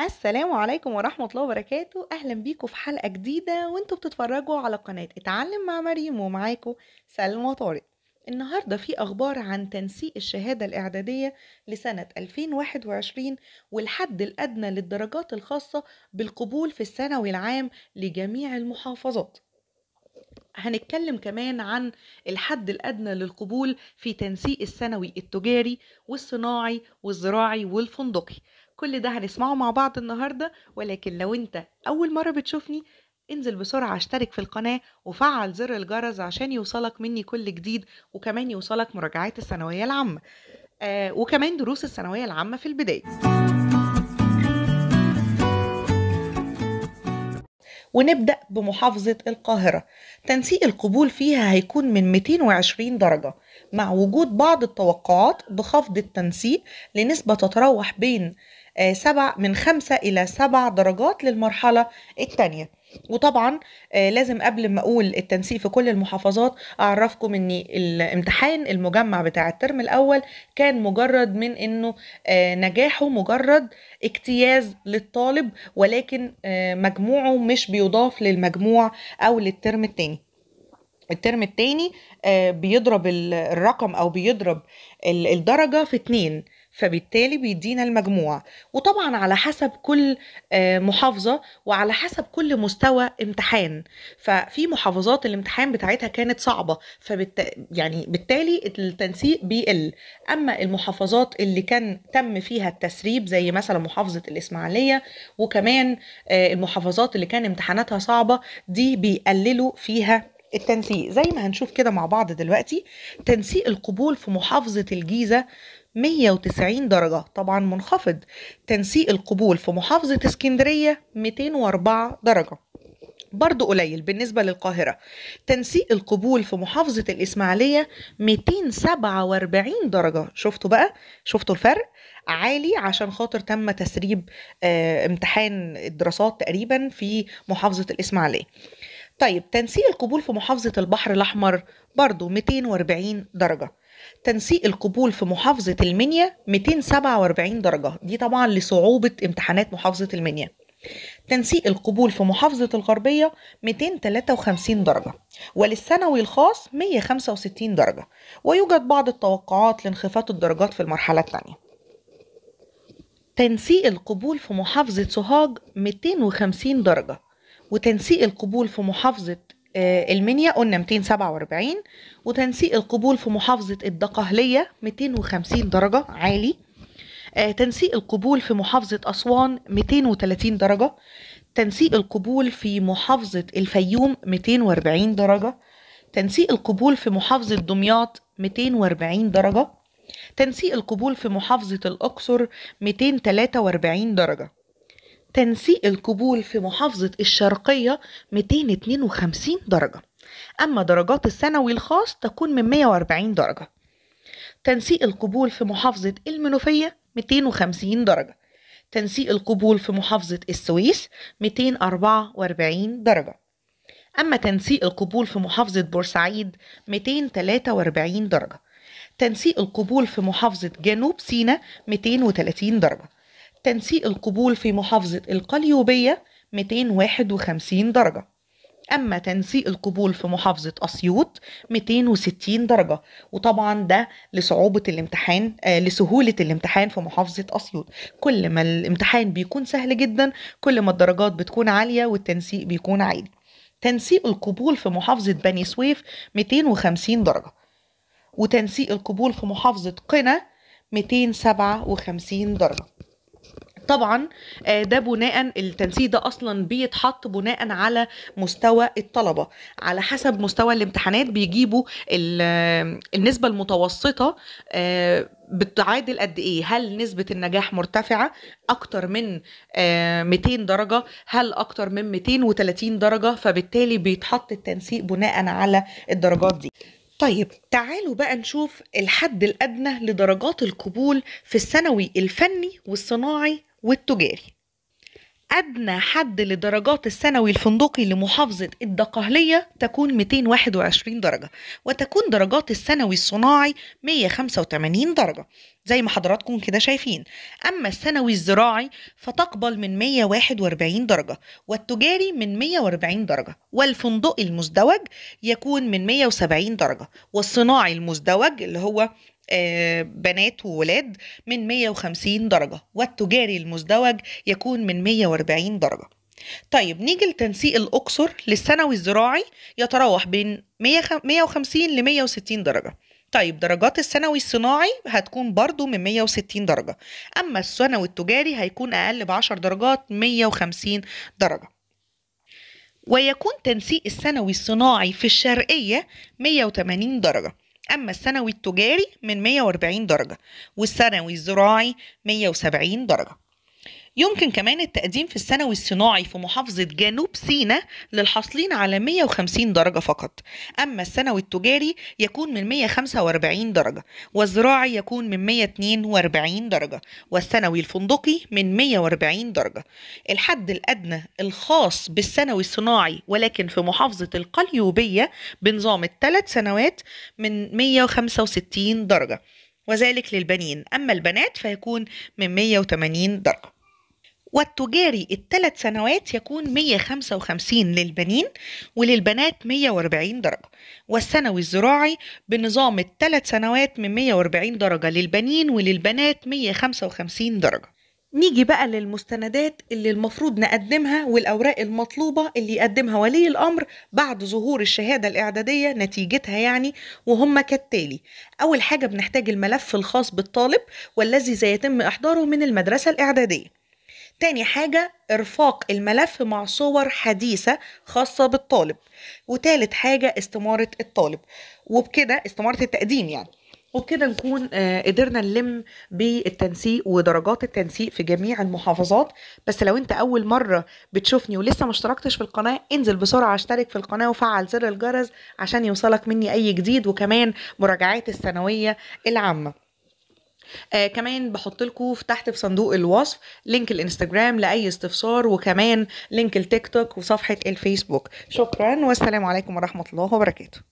السلام عليكم ورحمة الله وبركاته أهلا بيكم في حلقة جديدة وانتوا بتتفرجوا على قناة اتعلم مع مريم ومعاكم سلمى طارق النهاردة في أخبار عن تنسيق الشهادة الإعدادية لسنة 2021 والحد الأدنى للدرجات الخاصة بالقبول في الثانوي العام لجميع المحافظات هنتكلم كمان عن الحد الأدنى للقبول في تنسيق السنوي التجاري والصناعي والزراعي والفندقي كل ده هنسمعه مع بعض النهاردة ولكن لو انت أول مرة بتشوفني انزل بسرعة اشترك في القناة وفعل زر الجرس عشان يوصلك مني كل جديد وكمان يوصلك مراجعات الثانوية العامة آه وكمان دروس الثانوية العامة في البداية ونبدأ بمحافظة القاهرة تنسيق القبول فيها هيكون من 220 درجة مع وجود بعض التوقعات بخفض التنسيق لنسبة تتراوح بين آه، سبع من خمسة إلى سبع درجات للمرحلة الثانية وطبعا آه، لازم قبل ما اقول التنسيق في كل المحافظات اعرفكم ان الامتحان المجمع بتاع الترم الاول كان مجرد من انه آه، نجاحه مجرد اجتياز للطالب ولكن آه، مجموعه مش بيضاف للمجموع او للترم التاني الترم التاني بيضرب الرقم او بيضرب الدرجه في اتنين فبالتالي بيدينا المجموع وطبعا على حسب كل آه، محافظة وعلى حسب كل مستوى امتحان ففي محافظات الامتحان بتاعتها كانت صعبة فبالت... يعني بالتالي التنسيق بيقل أما المحافظات اللي كان تم فيها التسريب زي مثلا محافظة الإسماعيلية وكمان آه، المحافظات اللي كان امتحاناتها صعبة دي بيقللوا فيها التنسيق زي ما هنشوف كده مع بعض دلوقتي تنسيق القبول في محافظة الجيزة 190 درجة طبعا منخفض تنسيق القبول في محافظة اسكندرية 204 درجة برضه قليل بالنسبة للقاهرة تنسيق القبول في محافظة الإسماعيلية 247 درجة شفتوا بقى شفتوا الفرق عالي عشان خاطر تم تسريب آه، امتحان الدراسات تقريبا في محافظة الإسماعيلية طيب تنسيق القبول في محافظة البحر الأحمر برضه 240 درجة تنسيق القبول في محافظة المنيا 247 درجة دي طبعا لصعوبة امتحانات محافظة المنيا تنسيق القبول في محافظة الغربية 253 درجة وللثانوي الخاص 165 درجة ويوجد بعض التوقعات لانخفاض الدرجات في المرحلة الثانية تنسيق القبول في محافظة سوهاج 250 درجة وتنسيق القبول في محافظة آه، المنيا قلنا 247 وتنسيق القبول في محافظة الدقهلية 250 درجة عالي آه، تنسيق القبول في محافظة أسوان 230 درجة تنسيق القبول في محافظة الفيوم 240 درجة تنسيق القبول في محافظة دمياط 240 درجة تنسيق القبول في محافظة الأقصر 243 درجة تنسيق القبول في محافظة الشرقية 252 درجة أما درجات الثانوي الخاص تكون من 140 درجة تنسيق القبول في محافظة المنوفية 250 درجة تنسيق القبول في محافظة السويس 244 درجة أما تنسيق القبول في محافظة بورسعيد 243 درجة تنسيق القبول في محافظة جنوب سيناء 230 درجة تنسيق القبول في محافظة القليوبية 251 درجة أما تنسيق القبول في محافظة أسيوط 260 درجة وطبعا ده لصعوبة الامتحان آه لسهولة الامتحان في محافظة أسيوط كل ما الامتحان بيكون سهل جدا كل ما الدرجات بتكون عالية والتنسيق بيكون عالي تنسيق القبول في محافظة بني سويف 250 درجة وتنسيق القبول في محافظة قنا 257 درجة طبعا آه، ده بناء التنسيق ده اصلا بيتحط بناء على مستوى الطلبه على حسب مستوى الامتحانات بيجيبوا آه، النسبه المتوسطه آه، بتعادل قد ايه هل نسبة النجاح مرتفعة اكتر من 200 درجة هل اكتر من 230 درجة فبالتالي بيتحط التنسيق بناء على الدرجات دي طيب تعالوا بقى نشوف الحد الأدنى لدرجات القبول في الثانوي الفني والصناعي والتجاري أدنى حد لدرجات الثانوي الفندقي لمحافظة الدقهلية تكون 221 درجة وتكون درجات الثانوي الصناعي 185 درجة زي ما حضراتكم كده شايفين أما الثانوي الزراعي فتقبل من 141 درجة والتجاري من 140 درجة والفندقي المزدوج يكون من 170 درجة والصناعي المزدوج اللي هو آه، بنات وولاد من 150 درجة والتجاري المزدوج يكون من 140 درجة طيب نيجي لتنسيق الأقصر للثانوي الزراعي يتراوح بين 150 ل 160 درجة طيب درجات الثانوي الصناعي هتكون برضو من 160 درجة أما الثانوي التجاري هيكون أقل ب 10 درجات 150 درجة ويكون تنسيق الثانوي الصناعي في الشرقية 180 درجة أما السنوي التجاري من 140 درجة والسنوي الزراعي 170 درجة يمكن كمان التقديم في الثانوي الصناعي في محافظة جنوب سيناء للحاصلين على 150 درجة فقط أما الثانوي التجاري يكون من 145 درجة والزراعي يكون من 142 درجة والثانوي الفندقي من 140 درجة الحد الأدنى الخاص بالثانوي الصناعي ولكن في محافظة القليوبية بنظام الثلاث سنوات من 165 درجة وذلك للبنين أما البنات فيكون من 180 درجة والتجاري الثلاث سنوات يكون 155 للبنين وللبنات 140 درجة والثانوي الزراعي بنظام الثلاث سنوات من 140 درجة للبنين وللبنات 155 درجة نيجي بقى للمستندات اللي المفروض نقدمها والأوراق المطلوبة اللي يقدمها ولي الأمر بعد ظهور الشهادة الإعدادية نتيجتها يعني وهم كالتالي أول حاجة بنحتاج الملف الخاص بالطالب والذي سيتم إحضاره من المدرسة الإعدادية تاني حاجة إرفاق الملف مع صور حديثة خاصة بالطالب وتالت حاجة استمارة الطالب وبكده استمارة التقديم يعني وبكده نكون آه، قدرنا نلم بالتنسيق ودرجات التنسيق في جميع المحافظات بس لو انت اول مره بتشوفني ولسه ما اشتركتش في القناه انزل بسرعه اشترك في القناه وفعل زر الجرس عشان يوصلك مني اي جديد وكمان مراجعات الثانويه العامه آه كمان بحط لكم في تحت في صندوق الوصف لينك الانستجرام لاي استفسار وكمان لينك التيك توك وصفحه الفيسبوك شكرا والسلام عليكم ورحمه الله وبركاته